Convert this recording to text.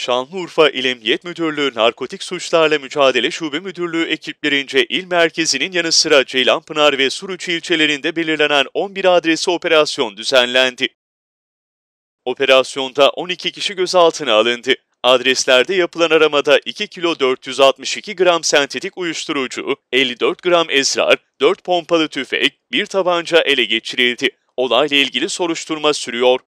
Şanlıurfa İl Emniyet Müdürlüğü Narkotik Suçlarla Mücadele Şube Müdürlüğü ekiplerince il merkezinin yanı sıra Ceylanpınar ve Suruç ilçelerinde belirlenen 11 adresi operasyon düzenlendi. Operasyonda 12 kişi gözaltına alındı. Adreslerde yapılan aramada 2 kilo 462 gram sentetik uyuşturucu, 54 gram esrar, 4 pompalı tüfek, 1 tabanca ele geçirildi. Olayla ilgili soruşturma sürüyor.